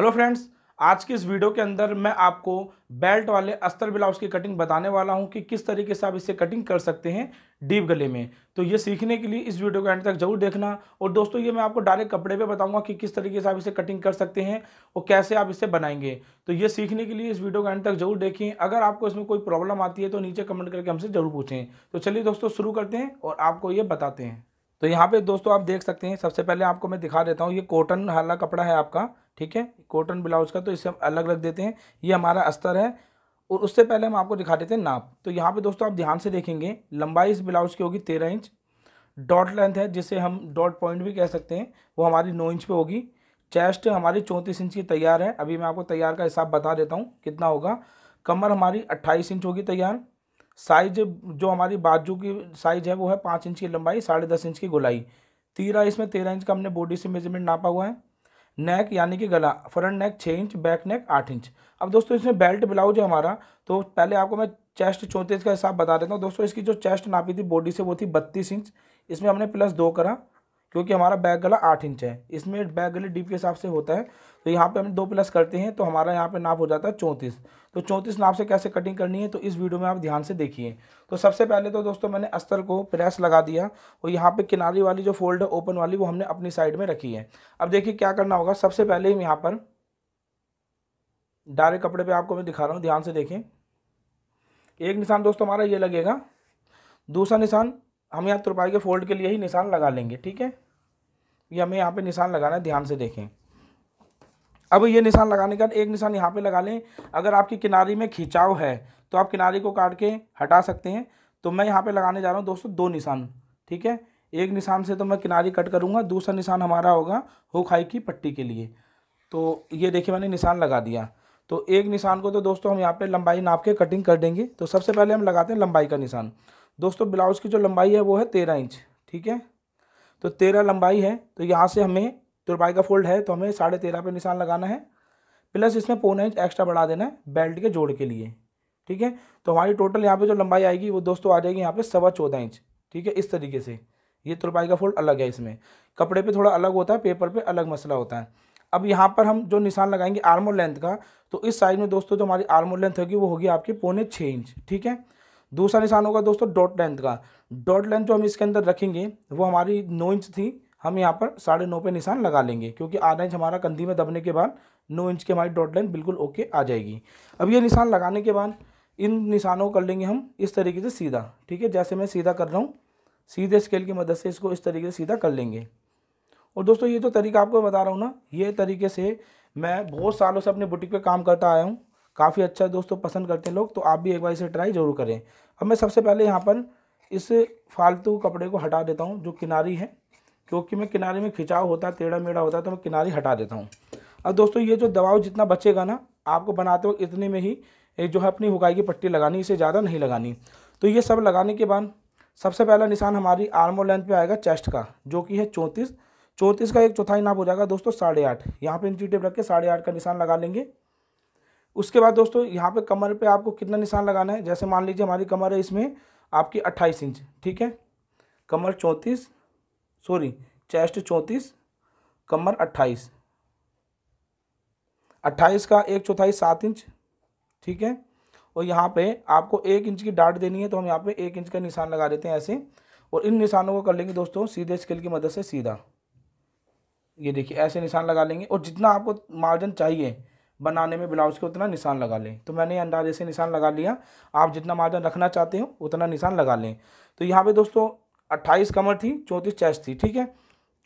hello friends आज की इस वीडियो के अंदर मैं आपको बेल्ट वाले अस्तर ब्लाउज की कटिंग बताने वाला हूं कि किस तरीके से आप इसे कटिंग कर सकते हैं डीप गले में तो ये सीखने के लिए इस वीडियो को एंड तक जरूर देखना और दोस्तों ये मैं आपको डायरेक्ट कपड़े पे बताऊंगा कि किस तरीके से आप इसे कटिंग कर सकते हैं और कैसे आप इसे बनाएंगे तो ये सीखने के लिए इस वीडियो को एंड तक जरूर देखें अगर आपको इसमें कोई प्रॉब्लम आती है तो नीचे कमेंट करके हमसे जरूर पूछें तो चलिए दोस्तों शुरू करते हैं और आपको ये बताते हैं तो यहाँ पे दोस्तों आप देख सकते हैं सबसे पहले आपको मैं दिखा देता हूँ ये कॉटन हाला कपड़ा है आपका ठीक है कॉटन ब्लाउज का तो इसे हम अलग रख देते हैं ये हमारा अस्तर है और उससे पहले हम आपको दिखा देते हैं नाप तो यहाँ पे दोस्तों आप ध्यान से देखेंगे लंबाई इस ब्लाउज की होगी तेरह इंच डॉट लेंथ है जिसे हम डॉट पॉइंट भी कह सकते हैं वो हमारी नौ इंच पे होगी चेस्ट हमारी चौंतीस इंच की तैयार है अभी मैं आपको तैयार का हिसाब बता देता हूँ कितना होगा कमर हमारी अट्ठाईस इंच होगी तैयार साइज जो हमारी बाजू की साइज है वो है पाँच इंच की लंबाई साढ़े दस इंच की गोलाई तीरा इसमें तेरह इंच का हमने बॉडी से मेजरमेंट नापा हुआ है नेक यानी कि गला फ्रंट नेक छः इंच बैक नेक आठ इंच अब दोस्तों इसमें बेल्ट ब्लाउज है हमारा तो पहले आपको मैं चेस्ट चौंतीस का हिसाब बता देता हूँ दोस्तों इसकी जो चेस्ट नापी थी बॉडी से वो थी बत्तीस इंच इसमें हमने प्लस दो करा क्योंकि हमारा बैक गला आठ इंच है इसमें बैक गले डीप के हिसाब से होता है तो यहाँ पे हम दो प्लस करते हैं तो हमारा यहाँ पे नाप हो जाता है चौंतीस तो चौंतीस नाप से कैसे कटिंग करनी है तो इस वीडियो में आप ध्यान से देखिए तो सबसे पहले तो दोस्तों मैंने अस्तर को प्रेस लगा दिया और यहाँ पे किनारी वाली जो फोल्ड है ओपन वाली वो हमने अपनी साइड में रखी है अब देखिए क्या करना होगा सबसे पहले हम यहाँ पर डायरेक्ट कपड़े पर आपको मैं दिखा रहा हूँ ध्यान से देखें एक निशान दोस्तों हमारा ये लगेगा दूसरा निशान हम यहाँ तुरपाई के फोल्ड के लिए ही निशान लगा लेंगे ठीक है ये हमें यहाँ पे निशान लगाना है ध्यान से देखें अब ये निशान लगाने का एक निशान यहाँ पे लगा लें अगर आपकी किनारी में खिंचाव है तो आप किनारी को काट के हटा सकते हैं तो मैं यहाँ पे लगाने जा रहा हूँ दोस्तों दो निशान ठीक है एक निशान से तो मैं किनारी कट करूँगा दूसरा निशान हमारा होगा हुक हाई की पट्टी के लिए तो ये देखिए मैंने निशान लगा दिया तो एक निशान को तो दोस्तों हम यहाँ पर लंबाई नाप के कटिंग कर देंगे तो सबसे पहले हम लगाते हैं लंबाई का निशान दोस्तों ब्लाउज़ की जो लंबाई है वो है तेरह इंच ठीक है तो तेरह लंबाई है तो यहाँ से हमें तुरपाई का फोल्ड है तो हमें साढ़े तेरह पर निशान लगाना है प्लस इसमें पौना इंच एक्स्ट्रा बढ़ा देना है बेल्ट के जोड़ के लिए ठीक है तो हमारी टोटल यहाँ पे जो लंबाई आएगी वो दोस्तों आ जाएगी यहाँ पे सवा चौदह इंच ठीक है इस तरीके से ये तुरपाई का फोल्ड अलग है इसमें कपड़े पे थोड़ा अलग होता है पेपर पे अलग मसला होता है अब यहाँ पर हम जो निशान लगाएंगे आर्मोर लेंथ का तो इस साइज में दोस्तों जो हमारी आर्मोर लेंथ होगी वो होगी आपकी पौने छः इंच ठीक है दूसरा निशान होगा दोस्तों डॉट लेंथ का डॉट लेंथ जो हम इसके अंदर रखेंगे वो हमारी नौ इंच थी हम यहाँ पर साढ़े नौ पे निशान लगा लेंगे क्योंकि आधा इंच हमारा कंधी में दबने के बाद नौ इंच की हमारी डॉट लेंथ बिल्कुल ओके आ जाएगी अब ये निशान लगाने के बाद इन निशानों को कर लेंगे हम इस तरीके से सीधा ठीक है जैसे मैं सीधा कर रहा हूँ सीधे स्केल की मदद से इसको इस तरीके से सीधा कर लेंगे और दोस्तों ये जो तरीका आपको बता रहा हूँ ना ये तरीके से मैं बहुत सालों से अपने बुटीक पे काम करता आया हूँ काफ़ी अच्छा है दोस्तों पसंद करते हैं लोग तो आप भी एक बार इसे ट्राई ज़रूर करें अब मैं सबसे पहले यहाँ पर इस फालतू कपड़े को हटा देता हूँ जो किनारी है क्योंकि मैं किनारे में खिंचाव होता है टेढ़ा मेढ़ा होता है तो मैं किनारी हटा देता हूँ अब दोस्तों ये जो दबाव जितना बचेगा ना आपको बनाते वक्त इतने में ही जो है अपनी हुकाई की पट्टी लगानी इसे ज़्यादा नहीं लगानी तो ये सब लगाने के बाद सबसे पहला निशान हमारी आर्मो लेंथ पे आएगा चेस्ट का जो कि है चौंतीस चौंतीस का एक चौथाई नाप हो जाएगा दोस्तों साढ़े आठ यहाँ पर इंची टेप रख के साढ़े आठ का निशान लगा लेंगे उसके बाद दोस्तों यहाँ पे कमर पे आपको कितना निशान लगाना है जैसे मान लीजिए हमारी कमर है इसमें आपकी अट्ठाईस इंच ठीक है कमर चौंतीस सॉरी चेस्ट चौंतीस कमर अट्ठाईस अट्ठाईस का एक चौथाई सात इंच ठीक है और यहाँ पे आपको एक इंच की डाट देनी है तो हम यहाँ पे एक इंच का निशान लगा देते हैं ऐसे और इन निशानों को कर लेंगे दोस्तों सीधे स्केल की मदद से सीधा ये देखिए ऐसे निशान लगा लेंगे और जितना आपको मार्जिन चाहिए बनाने में ब्लाउज के उतना निशान लगा लें तो मैंने अंदाजे से निशान लगा लिया आप जितना मार्जिन रखना चाहते हो उतना निशान लगा लें तो यहाँ पे दोस्तों अट्ठाईस कमर थी चौंतीस चेस्ट थी ठीक है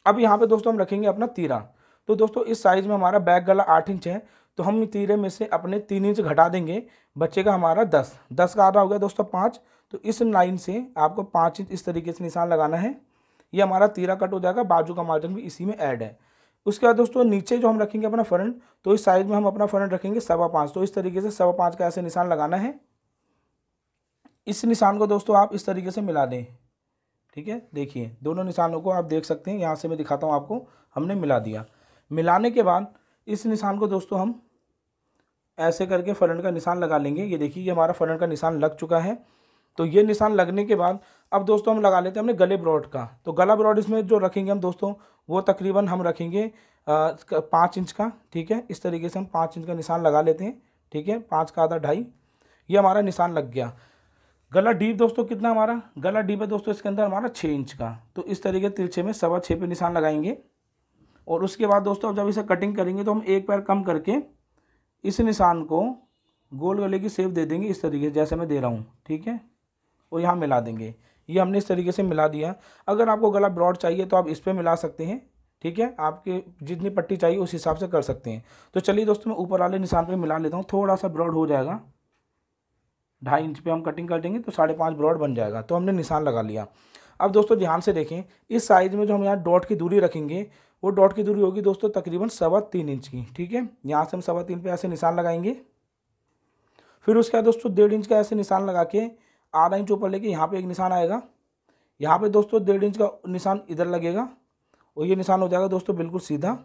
अब यहाँ पे दोस्तों हम रखेंगे अपना तीरा तो दोस्तों इस साइज़ में हमारा बैक गला आठ इंच है तो हम तीरे में से अपने तीन इंच घटा देंगे बच्चे का हमारा दस दस का आधा हो गया दोस्तों पाँच तो इस लाइन से आपको पाँच इंच इस तरीके से निशान लगाना है ये हमारा तीरा कट हो जाएगा बाजू का मार्जिन भी इसी में ऐड है उसके बाद दोस्तों नीचे जो हम रखेंगे अपना फरन तो इस साइज में हम अपना फरन रखेंगे सवा पाँच तो इस तरीके से सवा पाँच का ऐसे निशान लगाना है इस निशान को दोस्तों आप इस तरीके से मिला दें ठीक है देखिए दोनों निशानों को आप देख सकते हैं यहाँ से मैं दिखाता हूँ आपको हमने मिला दिया मिलाने के बाद इस निशान को दोस्तों हम ऐसे करके फलन का निशान लगा लेंगे ये देखिए हमारा फलन का निशान लग चुका है तो ये निशान लगने के बाद अब दोस्तों हम लगा लेते हैं हमने गले ब्रॉड का तो गला ब्रॉड इसमें जो रखेंगे हम दोस्तों वो तकरीबन हम रखेंगे पाँच इंच का ठीक है इस तरीके से हम पाँच इंच का निशान लगा लेते हैं ठीक है पाँच का आधा ढाई ये हमारा निशान लग गया गला डीप दोस्तों कितना हमारा गला डीप है दोस्तों इसके अंदर हमारा छः इंच का तो इस तरीके तिरछे में सवा छः पे निशान लगाएंगे और उसके बाद दोस्तों अब जब इसे कटिंग करेंगे तो हम एक पैर कम करके इस निशान को गोल गले की सेव दे देंगे इस तरीके से जैसे मैं दे रहा हूँ ठीक है और यहाँ मिला देंगे ये हमने इस तरीके से मिला दिया अगर आपको गला ब्रॉड चाहिए तो आप इस पर मिला सकते हैं ठीक है आपके जितनी पट्टी चाहिए उस हिसाब से कर सकते हैं तो चलिए दोस्तों मैं ऊपर वाले निशान पे मिला लेता हूँ थोड़ा सा ब्रॉड हो जाएगा ढाई इंच पे हम कटिंग कर देंगे तो साढ़े पाँच ब्रॉड बन जाएगा तो हमने निशान लगा लिया अब दोस्तों ध्यान से देखें इस साइज़ में जो हम यहाँ डॉट की दूरी रखेंगे वो डॉट की दूरी होगी दोस्तों तकरीबन सवा तीन इंच की ठीक है यहाँ से हम सवा तीन पे ऐसे निशान लगाएंगे फिर उसके बाद दोस्तों डेढ़ इंच का ऐसे निशान लगा के आधा इंच ऊपर लेके यहाँ पे एक निशान आएगा यहाँ पे दोस्तों डेढ़ इंच का निशान इधर लगेगा और ये निशान हो जाएगा दोस्तों बिल्कुल सीधा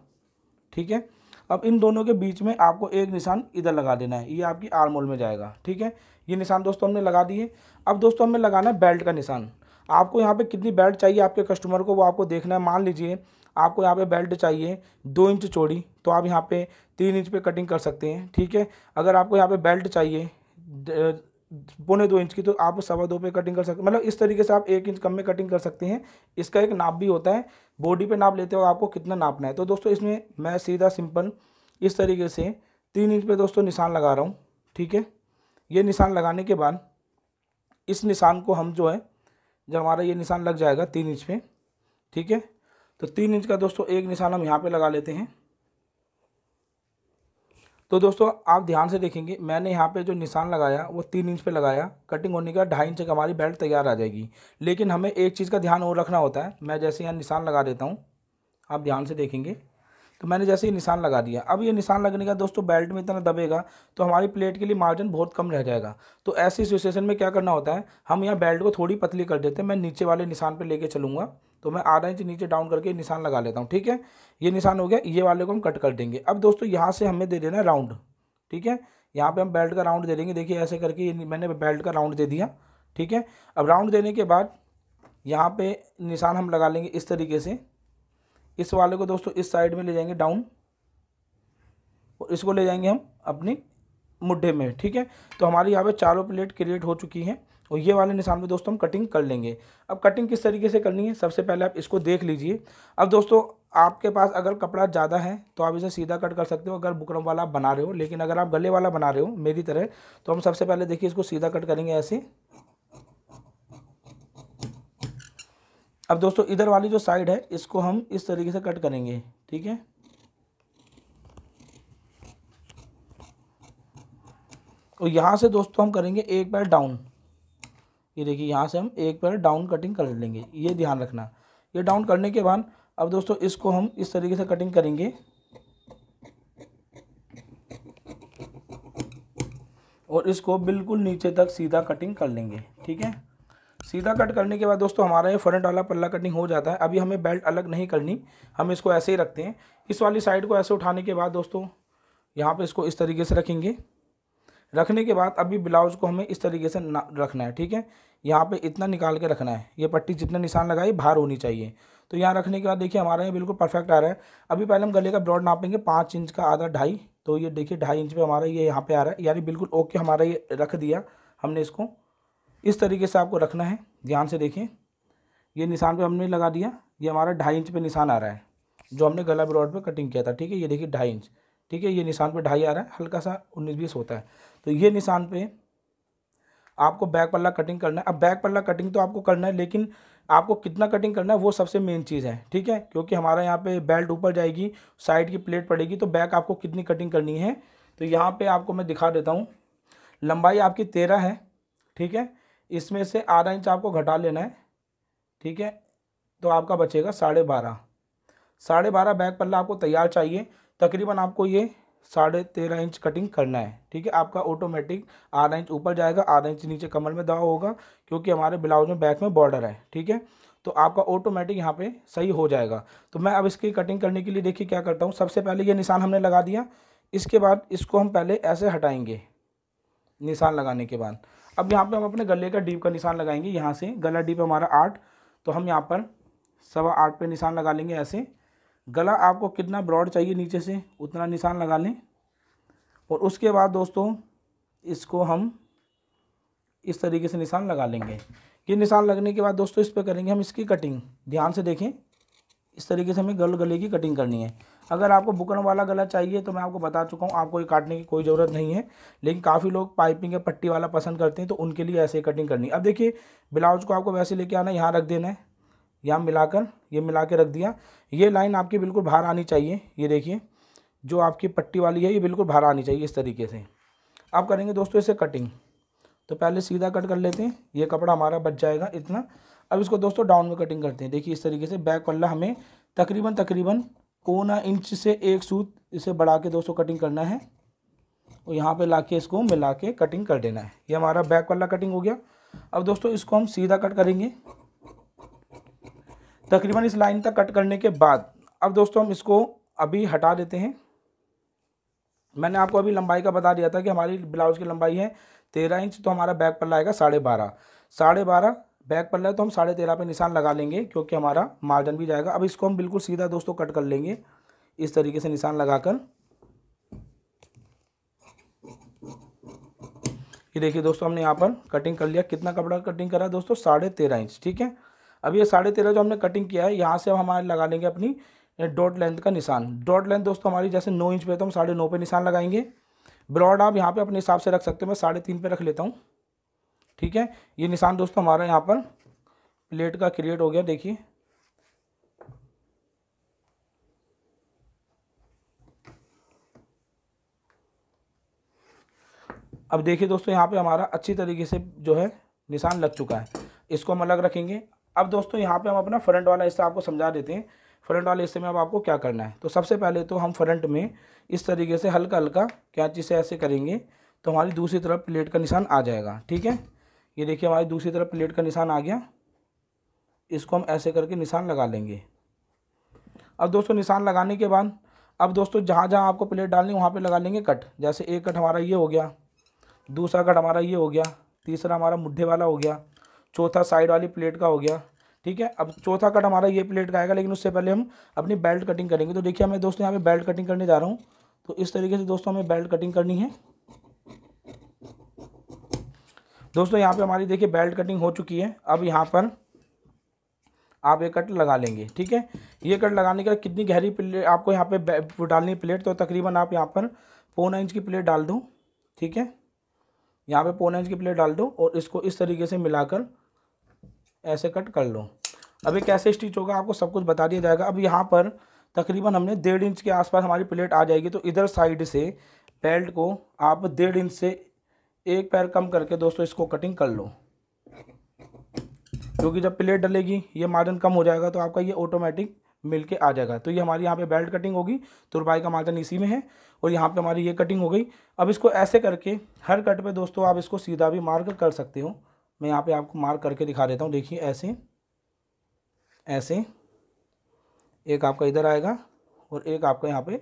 ठीक है अब इन दोनों के बीच में आपको एक निशान इधर लगा देना है ये आपकी आरमोल में जाएगा ठीक है ये निशान दोस्तों हमने लगा दिए अब दोस्तों हमें लगाना है बेल्ट का निशान आपको यहाँ पर कितनी बेल्ट चाहिए आपके कस्टमर को वो आपको देखना है मान लीजिए आपको यहाँ पे बेल्ट चाहिए दो इंच चौड़ी तो आप यहाँ पे तीन इंच पे कटिंग कर सकते हैं ठीक है अगर आपको यहाँ पे बेल्ट चाहिए पौने दो इंच की तो आप सवा दो पे कटिंग कर सकते मतलब इस तरीके से आप एक इंच कम में कटिंग कर सकते हैं इसका एक नाप भी होता है बॉडी पे नाप लेते हो आपको कितना नापना है तो दोस्तों इसमें मैं सीधा सिंपल इस तरीके से तीन इंच पे दोस्तों निशान लगा रहा हूँ ठीक है ये निशान लगाने के बाद इस निशान को हम जो है जब हमारा ये निशान लग जाएगा तीन इंच पे ठीक है तो तीन इंच का दोस्तों एक निशान हम यहाँ पर लगा लेते हैं तो दोस्तों आप ध्यान से देखेंगे मैंने यहाँ पे जो निशान लगाया वो तीन इंच पे लगाया कटिंग होने का ढाई इंच हमारी बेल्ट तैयार आ जाएगी लेकिन हमें एक चीज़ का ध्यान और रखना होता है मैं जैसे यहाँ निशान लगा देता हूँ आप ध्यान से देखेंगे तो मैंने जैसे ही निशान लगा दिया अब ये निशान लगने का दोस्तों बेल्ट में इतना दबेगा तो हमारी प्लेट के लिए मार्जिन बहुत कम रह जाएगा तो ऐसी सिचुएशन में क्या करना होता है हम यहाँ बेल्ट को थोड़ी पतली कर देते हैं मैं नीचे वाले निशान पर लेके चलूँगा तो मैं आधा इंच नीचे डाउन करके निशान लगा लेता हूँ ठीक है ये निशान हो गया ये वाले को हम कट कर देंगे अब दोस्तों यहाँ से हमें दे देना है राउंड ठीक है यहाँ पे हम बेल्ट का राउंड दे देंगे देखिए ऐसे करके ये मैंने बेल्ट का राउंड दे दिया ठीक है अब राउंड देने के बाद यहाँ पे निशान हम लगा लेंगे इस तरीके से इस वाले को दोस्तों इस साइड में ले जाएंगे डाउन और इसको ले जाएंगे हम अपनी मुड्ढे में ठीक है तो हमारी यहाँ पे चारों प्लेट क्रिएट हो चुकी हैं और तो ये वाले निशान में दोस्तों हम कटिंग कर लेंगे अब कटिंग किस तरीके से करनी है सबसे पहले आप इसको देख लीजिए अब दोस्तों आपके पास अगर कपड़ा ज़्यादा है तो आप इसे सीधा कट कर सकते हो अगर बुकरम वाला आप बना रहे हो लेकिन अगर आप गले वाला बना रहे हो मेरी तरह तो हम सबसे पहले देखिए इसको सीधा कट करेंगे ऐसे अब दोस्तों इधर वाली जो साइड है इसको हम इस तरीके से कट करेंगे ठीक है और तो यहाँ से दोस्तों हम करेंगे एक बार डाउन ये देखिए यहाँ से हम एक पर डाउन कटिंग कर लेंगे ये ध्यान रखना ये डाउन करने के बाद अब दोस्तों इसको हम इस तरीके से कटिंग करेंगे और इसको बिल्कुल नीचे तक सीधा कटिंग कर लेंगे ठीक है सीधा कट करने के बाद दोस्तों हमारा ये फ्रंट वाला पल्ला कटिंग हो जाता है अभी हमें बेल्ट अलग नहीं करनी हम इसको ऐसे ही रखते हैं इस वाली साइड को ऐसे उठाने के बाद दोस्तों यहाँ पे इसको इस तरीके से रखेंगे रखने के बाद अभी ब्लाउज को हमें इस तरीके से रखना है ठीक है यहाँ पे इतना निकाल के रखना है ये पट्टी जितना निशान लगाई बाहर होनी चाहिए तो यहाँ रखने के बाद देखिए हमारा ये बिल्कुल परफेक्ट आ रहा है अभी पहले हम गले का ब्रॉड नापेंगे पाँच इंच का आधा ढाई तो ये देखिए ढाई इंच पे हमारा ये यहाँ पे आ रहा है यानी बिल्कुल ओके हमारा ये रख दिया हमने इसको इस तरीके से आपको रखना है ध्यान से देखें ये निशान पर हमने लगा दिया ये हमारा ढाई इंच पर निशान आ रहा है जो हमने गला ब्रॉड पर कटिंग किया था ठीक है ये देखिए ढाई इंच ठीक है ये निशान पे ढाई आ रहा है हल्का सा उन्नीस बीस होता है तो ये निशान पे आपको बैक पल्ला कटिंग करना है अब बैक पल्ला कटिंग तो आपको करना है लेकिन आपको कितना कटिंग करना है वो सबसे मेन चीज़ है ठीक है क्योंकि हमारा यहाँ पे बेल्ट ऊपर जाएगी साइड की प्लेट पड़ेगी तो बैक आपको कितनी कटिंग करनी है तो यहाँ पर आपको मैं दिखा देता हूँ लंबाई आपकी तेरह है ठीक है इसमें से आधा इंच आपको घटा लेना है ठीक है तो आपका बचेगा साढ़े बारह साढ़े बारह बैग पल्ला आपको तैयार चाहिए तकरीबन आपको ये साढ़े तेरह इंच कटिंग करना है ठीक है आपका ऑटोमेटिक आधा इंच ऊपर जाएगा आधा इंच नीचे कमर में दबाव होगा क्योंकि हमारे ब्लाउज में बैक में बॉर्डर है ठीक है तो आपका ऑटोमेटिक यहाँ पे सही हो जाएगा तो मैं अब इसकी कटिंग करने के लिए देखिए क्या करता हूँ सबसे पहले ये निशान हमने लगा दिया इसके बाद इसको हम पहले ऐसे हटाएंगे निशान लगाने के बाद अब यहाँ पे हम अपने गले का डीप का निशान लगाएंगे यहाँ से गला डीप हमारा आठ तो हम यहाँ पर सवा आठ पे निशान लगा लेंगे ऐसे गला आपको कितना ब्रॉड चाहिए नीचे से उतना निशान लगा लें और उसके बाद दोस्तों इसको हम इस तरीके से निशान लगा लेंगे ये निशान लगने के बाद दोस्तों इस पर करेंगे हम इसकी कटिंग ध्यान से देखें इस तरीके से हमें गल गले की कटिंग करनी है अगर आपको बुकन वाला गला चाहिए तो मैं आपको बता चुका हूँ आपको ये काटने की कोई ज़रूरत नहीं है लेकिन काफ़ी लोग पाइपिंग या पट्टी वाला पसंद करते हैं तो उनके लिए ऐसे कटिंग करनी अब देखिए ब्लाउज को आपको वैसे लेके आना यहाँ रख देना है यहाँ मिलाकर ये मिला के रख दिया ये लाइन आपकी बिल्कुल बाहर आनी चाहिए ये देखिए जो आपकी पट्टी वाली है ये बिल्कुल बाहर आनी चाहिए इस तरीके से अब करेंगे दोस्तों इसे कटिंग तो पहले सीधा कट कर लेते हैं ये कपड़ा हमारा बच जाएगा इतना अब इसको दोस्तों डाउन में कटिंग करते हैं देखिए इस तरीके से बैक पल्ला हमें तकरीबन तकरीबन कोना इंच से एक सूत इसे बढ़ा के दोस्तों कटिंग करना है और यहाँ पे लाके इसको मिला के कटिंग कर देना है ये हमारा बैक वाला कटिंग हो गया अब दोस्तों इसको हम सीधा कट करेंगे तकरीबन इस लाइन तक कट करने के बाद अब दोस्तों हम इसको अभी हटा देते हैं मैंने आपको अभी लंबाई का बता दिया था कि हमारी ब्लाउज की लंबाई है तेरह इंच तो हमारा बैक पल्ला आएगा साढ़े बारह साढ़े बारह बैक पल्ला है तो हम साढ़े तेरह पर निशान लगा लेंगे क्योंकि हमारा मार्जन भी जाएगा अब इसको हम बिल्कुल सीधा दोस्तों कट कर लेंगे इस तरीके से निशान लगाकर ये देखिए दोस्तों हमने यहाँ पर कटिंग कर लिया कितना कपड़ा कटिंग करा दोस्तों साढ़े तेरह इंच ठीक है अब ये साढ़े तेरह जो हमने कटिंग किया है यहाँ से हम हमारे लगा लेंगे अपनी डॉट लेंथ का निशान डॉट लेंथ दोस्तों हमारी जैसे नौ इंच पे तो हम साढ़े नौ पे निशान लगाएंगे ब्रॉड आप यहाँ पे अपने हिसाब से रख सकते हो मैं साढ़े तीन पे रख लेता हूँ ठीक है ये निशान दोस्तों हमारा यहाँ पर प्लेट का क्रिएट हो गया देखिए अब देखिए दोस्तों यहाँ पे हमारा अच्छी तरीके से जो है निशान लग चुका है इसको हम अलग रखेंगे अब दोस्तों यहाँ पे हम अपना फ्रंट वाला हिस्सा आपको समझा देते हैं फ्रंट वाले हिस्से में अब आपको क्या करना है तो सबसे पहले तो हम फ्रंट में इस तरीके से हल्का हल्का कैंची से ऐसे करेंगे तो हमारी दूसरी तरफ प्लेट का निशान आ जाएगा ठीक है ये देखिए हमारी दूसरी तरफ प्लेट का निशान आ गया इसको हम ऐसे करके निशान लगा लेंगे अब दोस्तों निशान लगाने के बाद अब दोस्तों जहाँ जहाँ आपको प्लेट डालनी वहाँ पर लगा लेंगे कट जैसे एक कट हमारा ये हो गया दूसरा कट हमारा ये हो गया तीसरा हमारा मुड्ढे वाला हो गया चौथा साइड वाली प्लेट का हो गया ठीक है अब चौथा कट हमारा ये प्लेट का आएगा लेकिन उससे पहले हम अपनी बेल्ट कटिंग करेंगे तो देखिए मैं दोस्तों यहाँ पे बेल्ट कटिंग करने जा रहा हूँ तो इस तरीके से दोस्तों हमें बेल्ट कटिंग करनी है दोस्तों यहाँ पे हमारी देखिए बेल्ट कटिंग हो चुकी है अब यहाँ पर आप ये कट लगा लेंगे ठीक है ये कट लगाने के कितनी गहरी प्लेट आपको यहाँ पे डालनी है प्लेट तो तकरीबन आप यहाँ पर पौना इंच की प्लेट डाल दो ठीक है यहाँ पे पौना इंच की प्लेट डाल दो और इसको इस तरीके से मिलाकर ऐसे कट कर लो अभी कैसे स्टिच होगा आपको सब कुछ बता दिया जाएगा अब यहाँ पर तकरीबन हमने डेढ़ इंच के आसपास हमारी प्लेट आ जाएगी तो इधर साइड से बेल्ट को आप डेढ़ इंच से एक पैर कम करके दोस्तों इसको कटिंग कर लो क्योंकि जब प्लेट डलेगी ये मार्जिन कम हो जाएगा तो आपका ये ऑटोमेटिक मिल के आ जाएगा तो ये हमारी यहाँ पे बेल्ट कटिंग होगी तुरपाई का मार्जिन इसी में है और यहाँ पे हमारी ये कटिंग हो गई अब इसको ऐसे करके हर कट पे दोस्तों आप इसको सीधा भी मार्क कर सकते हो मैं यहाँ पे आपको मार्क करके दिखा देता हूँ देखिए ऐसे ऐसे एक आपका इधर आएगा और एक आपका यहाँ पे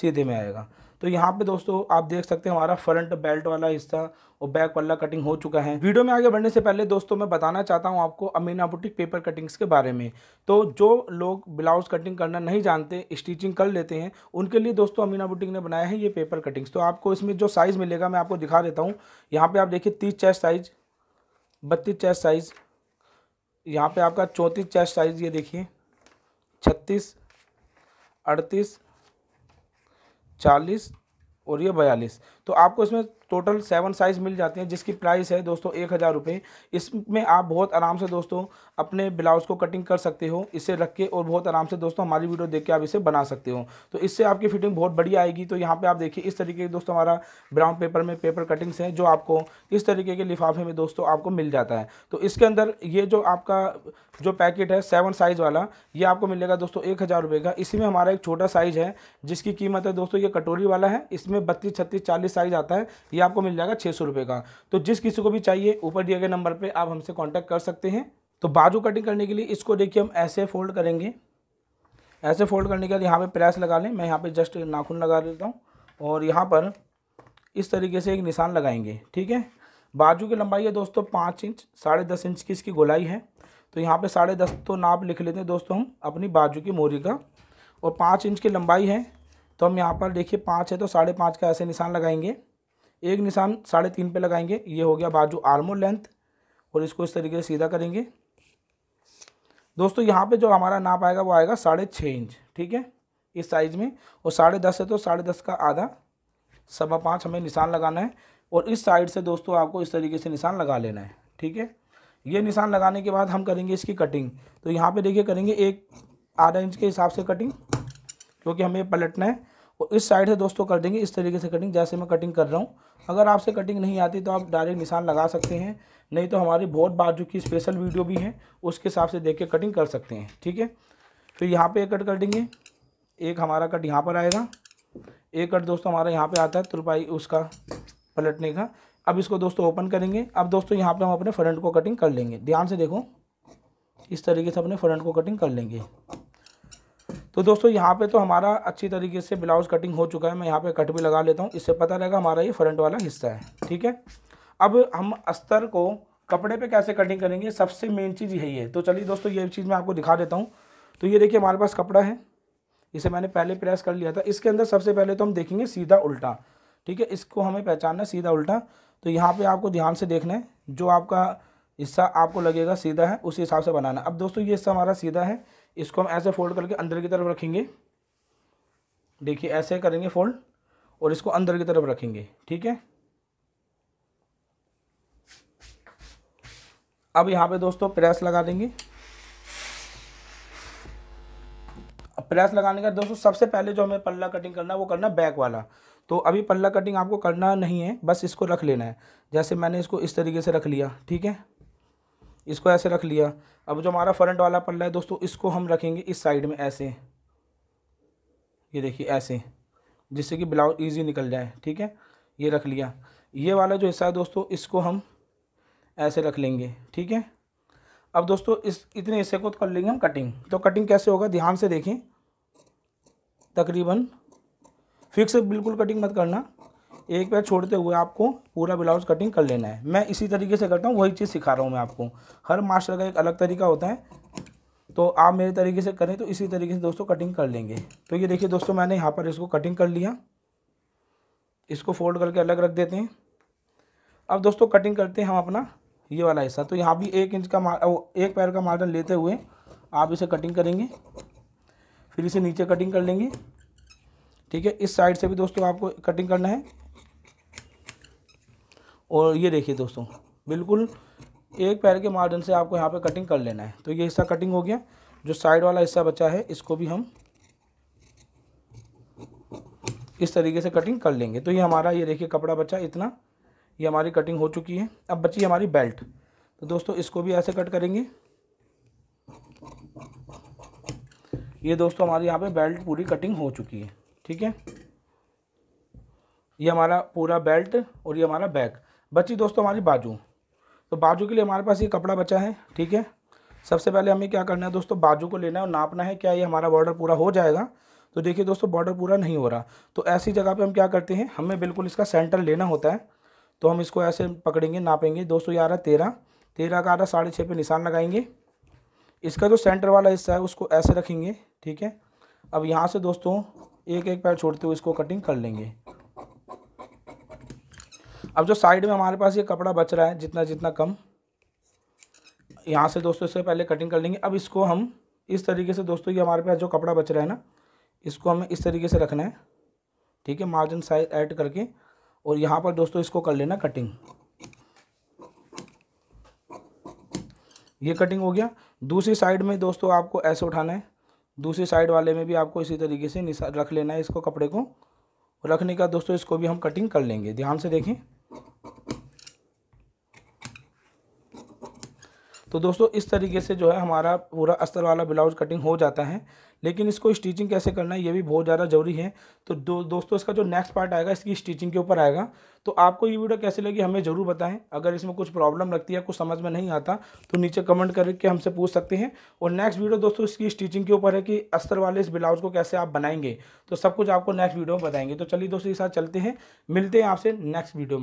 सीधे में आएगा तो यहाँ पे दोस्तों आप देख सकते हैं हमारा फ्रंट बेल्ट वाला हिस्सा और बैक वाला कटिंग हो चुका है वीडियो में आगे बढ़ने से पहले दोस्तों मैं बताना चाहता हूँ आपको अमीना बुटीक पेपर कटिंग्स के बारे में तो जो लोग ब्लाउज कटिंग करना नहीं जानते स्टिचिंग कर लेते हैं उनके लिए दोस्तों अमीना बुटीक ने बनाया है ये पेपर कटिंग्स तो आपको इसमें जो साइज़ मिलेगा मैं आपको दिखा देता हूँ यहाँ पर आप देखिए तीस चेस्ट साइज़ बत्तीस चेस्ट साइज़ यहाँ पे आपका चौंतीस चेस्ट साइज़ ये देखिए छत्तीस अड़तीस चालीस और ये बयालीस तो आपको इसमें टोटल सेवन साइज़ मिल जाते हैं जिसकी प्राइस है दोस्तों एक हज़ार रुपये इसमें आप बहुत आराम से दोस्तों अपने ब्लाउज को कटिंग कर सकते हो इसे रख के और बहुत आराम से दोस्तों हमारी वीडियो देख के आप इसे बना सकते हो तो इससे आपकी फिटिंग बहुत बढ़िया आएगी तो यहाँ पे आप देखिए इस तरीके के दोस्तों हमारा ब्राउन पेपर में पेपर कटिंग्स हैं जो आपको इस तरीके के लिफाफे में दोस्तों आपको मिल जाता है तो इसके अंदर ये जो आपका जो पैकेट है सेवन साइज़ वाला ये आपको मिलेगा दोस्तों एक हज़ार रुपये का इसी में हमारा एक छोटा साइज़ है जिसकी कीमत है दोस्तों ये कटोरी वाला है इसमें बत्तीस छत्तीस चालीस साइज़ आता है ये आपको मिल जाएगा छः सौ रुपये का तो जिस किसी को भी चाहिए ऊपर दिए गए नंबर पर आप हमसे कॉन्टैक्ट कर सकते हैं तो बाजू कटिंग करने के लिए इसको देखिए हम ऐसे फोल्ड करेंगे ऐसे फोल्ड करने के बाद यहाँ पे प्रेस लगा लें मैं यहाँ पे जस्ट नाखून लगा देता हूँ और यहाँ पर इस तरीके से एक निशान लगाएंगे ठीक है बाजू की लंबाई है दोस्तों पाँच इंच साढ़े दस इंच की इसकी गोलाई है तो यहाँ पे साढ़े दस तो नाप लिख लेते हैं दोस्तों हम अपनी बाजू की मोरी का और पाँच इंच की लंबाई है तो हम यहाँ पर देखिए पाँच है तो साढ़े पाँच का ऐसे निशान लगाएंगे एक निशान साढ़े तीन पर लगाएंगे ये हो गया बाजू आर्मो लेंथ और इसको इस तरीके से सीधा करेंगे दोस्तों यहाँ पे जो हमारा नाप आएगा वो आएगा साढ़े छः इंच ठीक है इस साइज़ में और साढ़े दस है तो साढ़े दस का आधा सवा पाँच हमें निशान लगाना है और इस साइड से दोस्तों आपको इस तरीके से निशान लगा लेना है ठीक है ये निशान लगाने के बाद हम करेंगे इसकी कटिंग तो यहाँ पर देखिए करेंगे एक आधा इंच के हिसाब से कटिंग क्योंकि हमें पलटना है और इस साइड से दोस्तों कर देंगे इस तरीके से कटिंग जैसे मैं कटिंग कर रहा हूँ अगर आपसे कटिंग नहीं आती तो आप डायरेक्ट निशान लगा सकते हैं नहीं तो हमारी बहुत बाजू की स्पेशल वीडियो भी हैं उसके हिसाब से देख के कटिंग कर सकते हैं ठीक है फिर तो यहाँ पर एक कट कर देंगे एक हमारा कट यहाँ पर आएगा एक कट दोस्तों हमारा यहाँ पर आता है तुरपाई उसका पलटने का अब इसको दोस्तों ओपन करेंगे अब दोस्तों यहाँ पर हम अपने फ्रंट को कटिंग कर लेंगे ध्यान से देखो इस तरीके से अपने फ्रंट को कटिंग कर लेंगे तो दोस्तों यहाँ पे तो हमारा अच्छी तरीके से ब्लाउज कटिंग हो चुका है मैं यहाँ पे कट भी लगा लेता हूँ इससे पता रहेगा हमारा ये फ्रंट वाला हिस्सा है ठीक है अब हम अस्तर को कपड़े पे कैसे कटिंग करेंगे सबसे मेन चीज़ यही है तो चलिए दोस्तों ये चीज़ मैं आपको दिखा देता हूँ तो ये देखिए हमारे पास कपड़ा है इसे मैंने पहले प्रेस कर लिया था इसके अंदर सबसे पहले तो हम देखेंगे सीधा उल्टा ठीक है इसको हमें पहचानना सीधा उल्टा तो यहाँ पर आपको ध्यान से देखना है जो आपका हिस्सा आपको लगेगा सीधा है उसी हिसाब से बनाना अब दोस्तों ये हिस्सा हमारा सीधा है इसको हम ऐसे फोल्ड करके अंदर की तरफ रखेंगे देखिए ऐसे करेंगे फोल्ड और इसको अंदर की तरफ रखेंगे ठीक है अब यहाँ पे दोस्तों प्रेस लगा देंगे अब प्रेस लगाने का दोस्तों सबसे पहले जो हमें पल्ला कटिंग करना है वो करना बैक वाला तो अभी पल्ला कटिंग आपको करना नहीं है बस इसको रख लेना है जैसे मैंने इसको इस तरीके से रख लिया ठीक है इसको ऐसे रख लिया अब जो हमारा फ्रंट वाला पल्ला है दोस्तों इसको हम रखेंगे इस साइड में ऐसे ये देखिए ऐसे जिससे कि ब्लाउज ईजी निकल जाए ठीक है ये रख लिया ये वाला जो हिस्सा है दोस्तों इसको हम ऐसे रख लेंगे ठीक है अब दोस्तों इस इतने हिस्से को कर लेंगे हम कटिंग तो कटिंग कैसे होगा ध्यान से देखें तकरीबन फिक्स बिल्कुल कटिंग मत करना एक पैर छोड़ते हुए आपको पूरा ब्लाउज कटिंग कर लेना है मैं इसी तरीके से करता हूँ वही चीज़ सिखा रहा हूँ मैं आपको हर मास्टर का एक अलग तरीका होता है तो आप मेरे तरीके से करें तो इसी तरीके से दोस्तों कटिंग कर लेंगे तो ये देखिए दोस्तों मैंने यहाँ पर इसको कटिंग कर लिया इसको फोल्ड करके अलग रख देते हैं अब दोस्तों कटिंग करते हैं हम अपना ये वाला हिस्सा तो यहाँ भी एक इंच का मार एक पैर का मार्जन लेते हुए आप इसे कटिंग करेंगे फिर इसे नीचे कटिंग कर लेंगे ठीक है इस साइड से भी दोस्तों आपको कटिंग करना है और ये देखिए दोस्तों बिल्कुल एक पैर के मार्जिन से आपको यहाँ पे कटिंग कर लेना है तो ये हिस्सा कटिंग हो गया जो साइड वाला हिस्सा बचा है इसको भी हम इस तरीके से कटिंग कर लेंगे तो ये हमारा ये देखिए कपड़ा बचा इतना ये हमारी कटिंग हो चुकी है अब बची हमारी बेल्ट तो दोस्तों इसको भी ऐसे कट करेंगे ये दोस्तों हमारी यहाँ पे बेल्ट पूरी कटिंग हो चुकी है ठीक है ये हमारा पूरा बेल्ट और ये हमारा बैग बची दोस्तों हमारी बाजू तो बाजू के लिए हमारे पास ये कपड़ा बचा है ठीक है सबसे पहले हमें क्या करना है दोस्तों बाजू को लेना है और नापना है क्या ये हमारा बॉर्डर पूरा हो जाएगा तो देखिए दोस्तों बॉर्डर पूरा नहीं हो रहा तो ऐसी जगह पे हम क्या करते हैं हमें बिल्कुल इसका सेंटर लेना होता है तो हम इसको ऐसे पकड़ेंगे नापेंगे दोस्तों ये आ रहा है तेरह तेरह का आ रहा साढ़े छः पर निशान लगाएंगे इसका जो सेंटर वाला हिस्सा है उसको ऐसे रखेंगे ठीक है अब यहाँ से दोस्तों एक एक पैर छोड़ते हुए इसको कटिंग कर लेंगे अब जो साइड में हमारे पास ये कपड़ा बच रहा है जितना जितना कम यहाँ से दोस्तों इससे पहले कटिंग कर लेंगे अब इसको हम इस तरीके से दोस्तों ये हमारे पास जो कपड़ा बच रहा है ना इसको हमें इस तरीके से रखना है ठीक है मार्जिन साइज ऐड करके और यहाँ पर दोस्तों इसको कर लेना कटिंग ये कटिंग हो गया दूसरी साइड में दोस्तों आपको ऐसे उठाना है दूसरी साइड वाले में भी आपको इसी तरीके से रख लेना है इसको कपड़े को रखने का दोस्तों इसको भी हम कटिंग कर लेंगे ध्यान से देखें तो दोस्तों इस तरीके से जो है हमारा पूरा अस्तर वाला ब्लाउज कटिंग हो जाता है लेकिन इसको स्टिचिंग कैसे करना है ये भी बहुत ज़्यादा जरूरी है तो दो, दोस्तों इसका जो नेक्स्ट पार्ट आएगा इसकी स्टिचिंग के ऊपर आएगा तो आपको ये वीडियो कैसे लगी हमें ज़रूर बताएं अगर इसमें कुछ प्रॉब्लम लगती है कुछ समझ में नहीं आता तो नीचे कमेंट करके हमसे पूछ सकते हैं और नेक्स्ट वीडियो दोस्तों इसकी स्टिचिंग के ऊपर है कि अस्तर वाले इस ब्लाउज को कैसे आप बनाएंगे तो सब कुछ आपको नेक्स्ट वीडियो में बताएंगे तो चलिए दोस्तों के साथ चलते हैं मिलते हैं आपसे नेक्स्ट वीडियो में